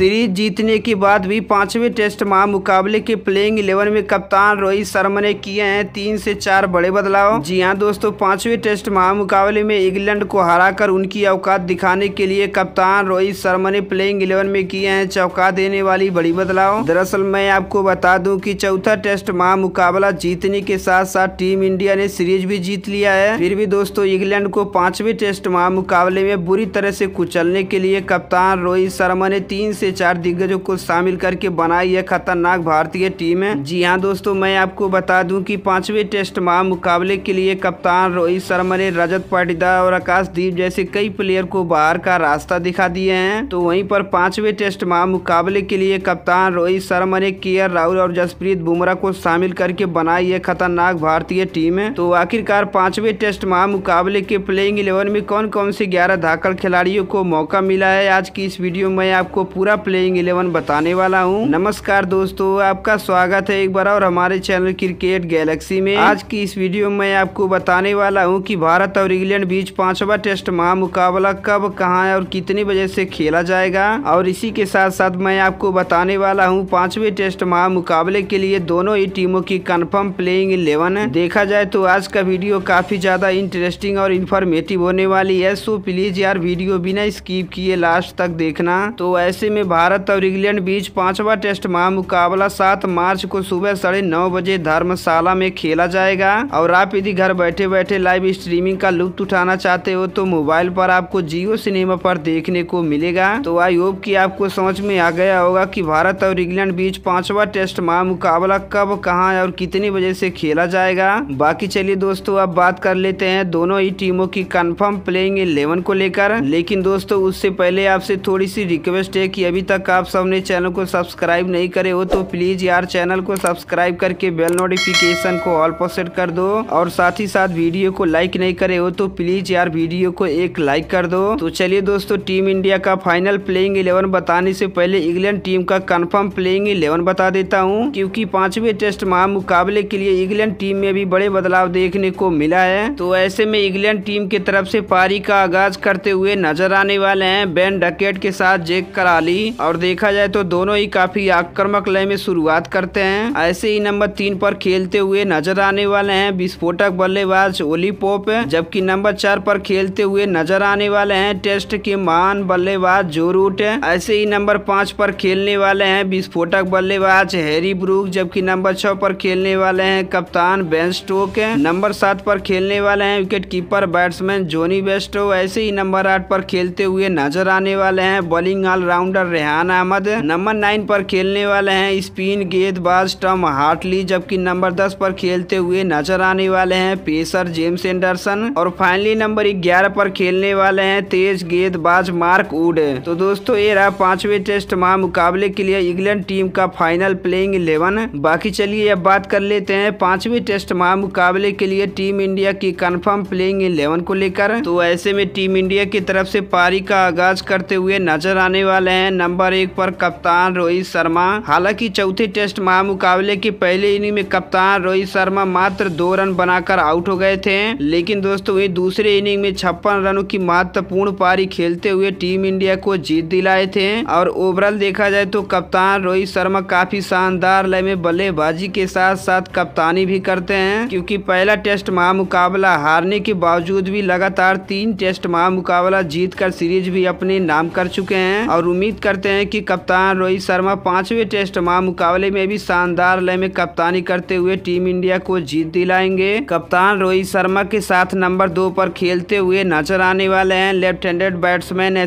series जीतने के बाद भी पांचवें टेस्ट महा मुकाबले के प्लेइंग इलेवन में कप्तान रोहित शर्मा ने किए हैं तीन से चार बड़े बदलाव जी हाँ दोस्तों पांचवें टेस्ट महा मुकाबले में इंग्लैंड को हराकर उनकी औकात दिखाने के लिए कप्तान रोहित शर्मा ने प्लेइंग इलेवन में किए हैं चौका देने वाली बड़ी बदलाव दरअसल मैं आपको बता दूँ की चौथा टेस्ट महा मुकाबला जीतने के साथ साथ टीम इंडिया ने सीरीज भी जीत लिया है फिर भी दोस्तों इंग्लैंड को पांचवें टेस्ट महा मुकाबले में बुरी तरह से कुचलने के लिए कप्तान रोहित शर्मा ने तीन से चार दिग्गजों को शामिल करके बनाई यह खतरनाक भारतीय टीम है जी हाँ दोस्तों मैं आपको बता दूं कि पांचवें टेस्ट माह मुकाबले के लिए कप्तान रोहित शर्मा ने रजत पाटीदार और आकाशदीप जैसे कई प्लेयर को बाहर का रास्ता दिखा दिए हैं तो वहीं पर पांचवें टेस्ट माह मुकाबले के लिए कप्तान रोहित शर्मा ने के राहुल और जसप्रीत बुमराह को शामिल करके बनाई यह खतरनाक भारतीय टीम है तो आखिरकार पांचवें टेस्ट माह मुकाबले के प्लेइंग इलेवन में कौन कौन से ग्यारह धाकड़ खिलाड़ियों को मौका मिला है आज की इस वीडियो में आपको पूरा प्लेइंग इलेवन बताने वाला हूँ नमस्कार दोस्तों आपका स्वागत है एक बार और हमारे चैनल क्रिकेट गैलेक्सी में आज की इस वीडियो में आपको बताने वाला हूँ कि भारत और इंग्लैंड बीच पांचवा टेस्ट महा मुकाबला कब कहाँ और कितने बजे से खेला जाएगा और इसी के साथ साथ मैं आपको बताने वाला हूँ पांचवे टेस्ट महा मुकाबले के लिए दोनों ही टीमों की कन्फर्म प्लेइंग इलेवन देखा जाए तो आज का वीडियो काफी ज्यादा इंटरेस्टिंग और इन्फॉर्मेटिव होने वाली है सो प्लीज यार वीडियो बिना स्कीप किए लास्ट तक देखना तो ऐसे में भारत और इंग्लैंड बीच पांचवा टेस्ट मुकाबला सात मार्च को सुबह साढ़े नौ बजे धर्मशाला में खेला जाएगा और आप यदि घर बैठे बैठे लाइव स्ट्रीमिंग का लुप्त उठाना चाहते हो तो मोबाइल पर आपको जियो सिनेमा पर देखने को मिलेगा तो आई होप की आपको समझ में आ गया होगा की भारत और इंग्लैंड बीच पांचवा टेस्ट मुकाबला कब कहाँ और कितने बजे से खेला जाएगा बाकी चलिए दोस्तों अब बात कर लेते हैं दोनों ही टीमों की कन्फर्म प्लेइंग इलेवन को लेकर लेकिन दोस्तों उससे पहले आपसे थोड़ी सी रिक्वेस्ट है की अभी अभी तक आप सबने चैनल को सब्सक्राइब नहीं करे हो तो प्लीज़ यार चैनल को सब्सक्राइब करके बेल नोटिफिकेशन को ऑल पर सेट कर दो और साथ ही साथ वीडियो को लाइक नहीं करे हो तो प्लीज़ यार वीडियो को एक लाइक कर दो तो चलिए दोस्तों टीम इंडिया का फाइनल प्लेइंग इलेवन बताने से पहले इंग्लैंड टीम का कन्फर्म प्लेइंग इलेवन बता देता हूँ क्यूँकी पांचवे टेस्ट महा मुकाबले के लिए इंग्लैंड टीम में भी बड़े बदलाव देखने को मिला है तो ऐसे में इंग्लैंड टीम की तरफ से पारी का आगाज करते हुए नजर आने वाले हैं बेन डकेट के साथ जेक कराली की और देखा जाए तो दोनों ही काफी आक्रमक लय में शुरुआत करते हैं ऐसे ही नंबर तीन पर खेलते हुए नजर आने वाले हैं विस्फोटक बल्लेबाज ओली पोप जबकि नंबर चार पर खेलते हुए नजर आने वाले हैं टेस्ट के महान बल्लेबाज जो रूट ऐसे ही नंबर पाँच पर खेलने वाले हैं विस्फोटक बल्लेबाज हैरी ब्रूक जबकि नंबर छह पर खेलने वाले हैं कप्तान बेन स्टोक नंबर सात पर खेलने वाले हैं wicket keeper batsman Jonny Bairstow ऐसे ही नंबर आठ पर खेलते हुए नजर आने वाले हैं bowling all rounder Rehan Ahmed number nine पर खेलने वाले हैं स्पिन गेंदबाज टम हार्टली जबकि नंबर दस पर खेलते हुए नजर आने वाले हैं पेसर जेम्स एंडरसन और फाइनली नंबर ग्यारह पर खेलने वाले हैं तेज गेंदबाज मार्क उड तो दोस्तों ये रहा पांचवे टेस्ट महा मुकाबले के लिए इंग्लैंड टीम का फाइनल प्लेइंग इलेवन बाकी चलिए अब बात कर लेते हैं पांचवे टेस्ट महा मुकाबले के लिए टीम इंडिया की कन्फर्म प्लेइंग इलेवन को लेकर तो ऐसे में टीम इंडिया की तरफ से पारी का आगाज करते हुए नजर आने वाले हैं नंबर एक पर कप्तान रोहित शर्मा हालांकि चौथे टेस्ट महामुकाबले के पहले इनिंग में कप्तान रोहित शर्मा मात्र दो रन बनाकर आउट हो गए थे लेकिन दोस्तों वही दूसरे इनिंग में छप्पन रनों की महत्वपूर्ण पारी खेलते हुए टीम इंडिया को जीत दिलाए थे और ओवरऑल देखा जाए तो कप्तान रोहित शर्मा काफी शानदार लय में बल्लेबाजी के साथ साथ कप्तानी भी करते हैं क्योंकि पहला टेस्ट महामुकाबला हारने के बावजूद भी लगातार तीन टेस्ट महामुकाबला जीत कर सीरीज भी अपने नाम कर चुके हैं और उम्मीद कर करते हैं कि कप्तान रोहित शर्मा पाँचवें टेस्ट माह मुकाबले में भी शानदार लय में कप्तानी करते हुए टीम इंडिया को जीत दिलाएंगे कप्तान रोहित शर्मा के साथ नंबर दो पर खेलते हुए नजर आने वाले हैं लेफ्ट हैंडेड बैट्समैन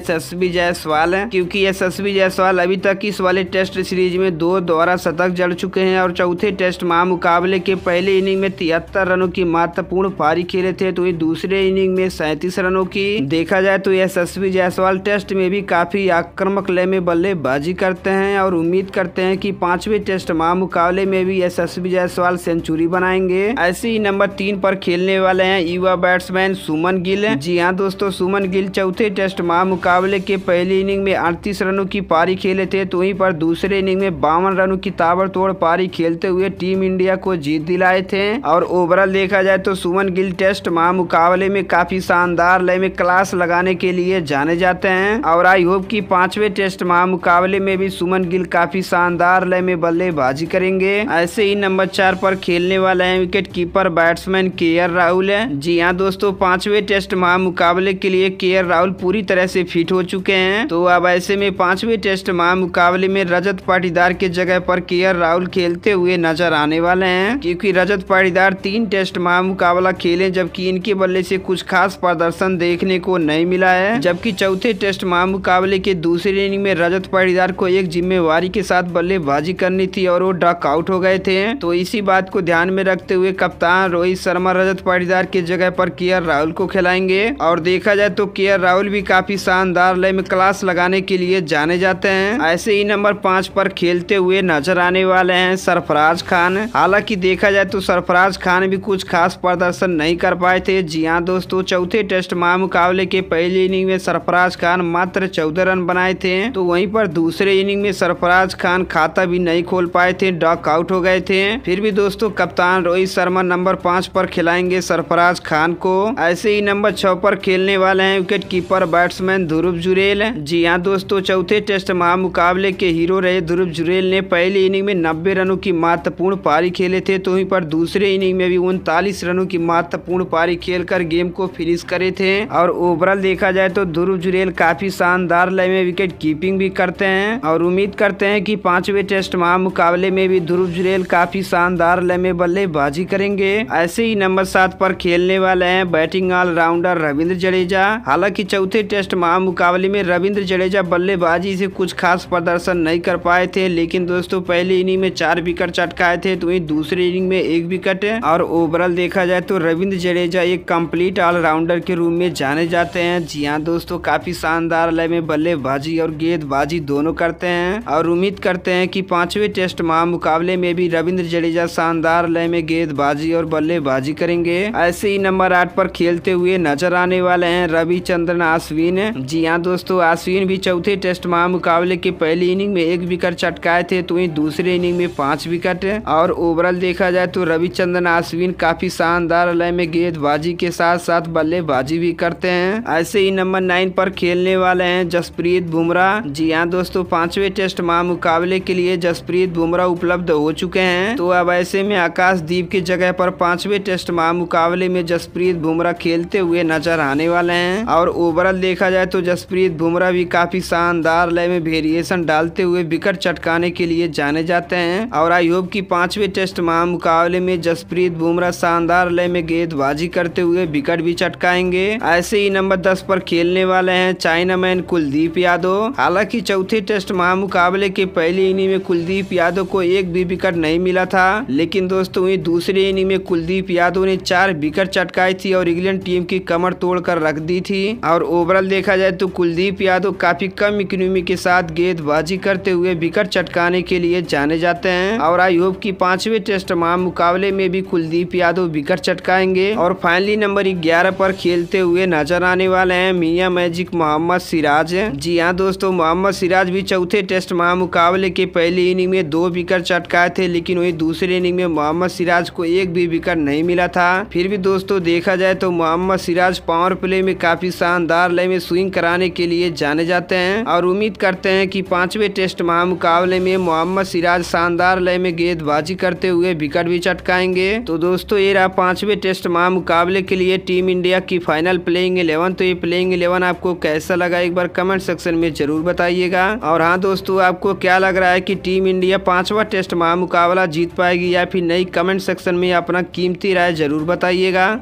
बी जायसवाल है एस बी जायसवाल अभी तक इस वाले टेस्ट सीरीज में दो द्वारा शतक जड़ चुके हैं और चौथे टेस्ट माह मुकाबले के पहले इनिंग में तिहत्तर रनों की महत्वपूर्ण पारी खेले थे तो वही दूसरे इनिंग में सैंतीस रनों की देखा जाए तो एस यशस्वी जायसवाल टेस्ट में भी काफी आक्रमक लय में बल्लेबाजी करते हैं और उम्मीद करते हैं कि पांचवें टेस्ट महामुकाबले में भी यशस्वी जायसवाल सेंचुरी बनाएंगे ऐसे ही नंबर तीन पर खेलने वाले हैं युवा बैट्समैन सुमन गिल जी हाँ दोस्तों सुमन गिल चौथे टेस्ट महामुकाबले के पहले इनिंग में अड़तीस रनों की पारी खेले थे तो वहीं पर दूसरे इनिंग में बावन रनों की ताबड़तोड़ पारी खेलते हुए टीम इंडिया को जीत दिलाए थे और ओवरऑल देखा जाए तो सुमन गिल टेस्ट मुकाबले में काफी शानदार लय में क्लास लगाने के लिए जाने जाते हैं और आई होप की पांचवे टेस्ट टेस्ट महामुकाबले में भी सुमन गिल काफी शानदार लय में बल्लेबाजी करेंगे ऐसे ही नंबर चार पर खेलने वाले हैं wicket keeper batsman K R Rahul है जी हाँ दोस्तों पांचवे टेस्ट महामुकाबले के लिए के आर राहुल पूरी तरह से फिट हो चुके हैं तो अब ऐसे में पांचवे टेस्ट महामुकाबले में रजत पाटीदार के जगह पर के आर राहुल खेलते हुए नजर आने वाले हैं क्योंकि रजत पाटीदार तीन टेस्ट महामुकाबला खेले जबकि इनके बल्ले से कुछ खास प्रदर्शन देखने को नहीं मिला है जबकि चौथे टेस्ट महामुकाबले के दूसरे इनिंग में में रजत पाटीदार को एक जिम्मेवारी के साथ बल्लेबाजी करनी थी और वो आउट हो गए थे तो इसी बात को ध्यान में रखते हुए कप्तान रोहित शर्मा रजत पाटीदार की जगह पर के राहुल को खिलाएंगे और देखा जाए तो के राहुल भी काफी शानदार लय में क्लास लगाने के लिए जाने जाते हैं ऐसे ही नंबर पाँच पर खेलते हुए नजर आने वाले हैं सरफराज खान हालांकि देखा जाए तो सरफराज खान भी कुछ खास प्रदर्शन नहीं कर पाए थे जी हाँ दोस्तों चौथे टेस्ट मुकाबले के पहले इनिंग में सरफराज खान मात्र चौदह रन बनाए थे तो वहीं पर दूसरे इनिंग में सरफराज खान खाता भी नहीं खोल पाए थे डॉक आउट हो गए थे फिर भी दोस्तों कप्तान रोहित शर्मा नंबर पाँच पर खिलाएंगे सरफराज खान को ऐसे ही नंबर छह पर खेलने वाले हैं wicket keeper batsman Dhruv Jurel जी हाँ दोस्तों चौथे टेस्ट महामुकाबले के हीरो रहे ध्रुव जुरेल ने पहले इनिंग में नब्बे रनों की महत्वपूर्ण पारी खेले थे तो वहीं पर दूसरे इनिंग में भी उनतालीस रनों की महत्वपूर्ण पारी खेलकर गेम को फिनिश करे थे और ओवरऑल देखा जाए तो ध्रुव जुरेल काफी शानदार लय में विकेट कीपिंग कीपिंग भी करते हैं और उम्मीद करते हैं कि पांचवे टेस्ट महा मुकाबले में भी ध्रुव जुरेल काफी शानदार लम्बे बल्लेबाजी करेंगे ऐसे ही नंबर सात पर खेलने वाले हैं बैटिंग ऑलराउंडर रविंद्र जडेजा हालांकि चौथे टेस्ट महा मुकाबले में रविंद्र जडेजा बल्लेबाजी से कुछ खास प्रदर्शन नहीं कर पाए थे लेकिन दोस्तों पहले इनिंग में चार विकेट चटकाए थे तो वही दूसरे इनिंग में एक विकेट और ओवरऑल देखा जाए तो रविंद्र जडेजा एक कम्प्लीट ऑलराउंडर के रूप में जाने जाते हैं जी हाँ दोस्तों काफी शानदार लय में बल्लेबाजी और गेंद गेंदबाजी दोनों करते हैं और उम्मीद करते हैं कि पांचवें टेस्ट मुकाबले में भी रविंद्र जडेजा शानदार लय में गेंदबाजी और बल्लेबाजी करेंगे ऐसे ही नंबर आठ पर खेलते हुए नजर आने वाले हैं रविचंद्रन आश्विन जी हाँ दोस्तों आश्विन भी चौथे टेस्ट मुकाबले के पहले इनिंग में एक विकेट चटकाए थे तो वही दूसरे इनिंग में पांच विकेट और ओवरऑल देखा जाए तो रविचंद्रन आश्विन काफी शानदार लय में गेंदबाजी के साथ साथ बल्लेबाजी भी करते हैं ऐसे ही नंबर नाइन पर खेलने वाले हैं जसप्रीत बुमराह जी हाँ दोस्तों पांचवे टेस्ट मुकाबले के लिए जसप्रीत बुमराह उपलब्ध हो चुके हैं तो अब ऐसे में आकाशदीप की जगह पर पांचवे टेस्ट मुकाबले में जसप्रीत बुमराह खेलते हुए नजर आने वाले हैं और ओवरऑल देखा जाए तो जसप्रीत बुमराह भी काफी शानदार लय में वेरिएशन डालते हुए विकेट चटकाने के लिए जाने जाते हैं और आई होप की पांचवे टेस्ट मुकाबले में जसप्रीत बुमराह शानदार लय में गेंदबाजी करते हुए विकेट भी चटकाएंगे ऐसे ही नंबर दस पर खेलने वाले हैं चाइना मैन कुलदीप यादव हालांकि चौथे टेस्ट महामुकाबले के पहले इनिंग में कुलदीप यादव को एक भी विकेट नहीं मिला था लेकिन दोस्तों वही दूसरे इनिंग में कुलदीप यादव ने चार विकेट चटकाई थी और इंग्लैंड टीम की कमर तोड़कर रख दी थी और ओवरऑल देखा जाए तो कुलदीप यादव काफी कम इकोनॉमी के साथ गेंदबाजी करते हुए विकेट चटकाने के लिए जाने जाते हैं और आई होप की पांचवे टेस्ट महा मुकाबले में भी कुलदीप यादव विकेट चटकाएंगे और फाइनली नंबर ग्यारह पर खेलते हुए नजर आने वाले हैं मियाँ मैजिक मोहम्मद सिराज जी हाँ दोस्तों मोहम्मद सिराज भी चौथे टेस्ट महामुकाबले के पहले इनिंग में दो विकेट चटकाए थे लेकिन वहीं दूसरे इनिंग में मोहम्मद सिराज को एक भी विकेट नहीं मिला था फिर भी दोस्तों देखा जाए तो मोहम्मद सिराज पावर प्ले में काफी शानदार लय में स्विंग कराने के लिए जाने जाते हैं और उम्मीद करते हैं की पांचवे टेस्ट महामुकाबले में मोहम्मद सिराज शानदार लय में गेंदबाजी करते हुए विकेट भी चटकाएंगे तो दोस्तों ये रहा पांचवे टेस्ट महामुकाबले के लिए टीम इंडिया की फाइनल प्लेइंग इलेवन तो ये प्लेइंग इलेवन आपको कैसा लगा एक बार कमेंट सेक्शन में जरूर बताइएगा और हाँ दोस्तों आपको क्या लग रहा है कि टीम इंडिया पांचवा टेस्ट महामुकाबला जीत पाएगी या फिर नई कमेंट सेक्शन में अपना कीमती राय जरूर बताइएगा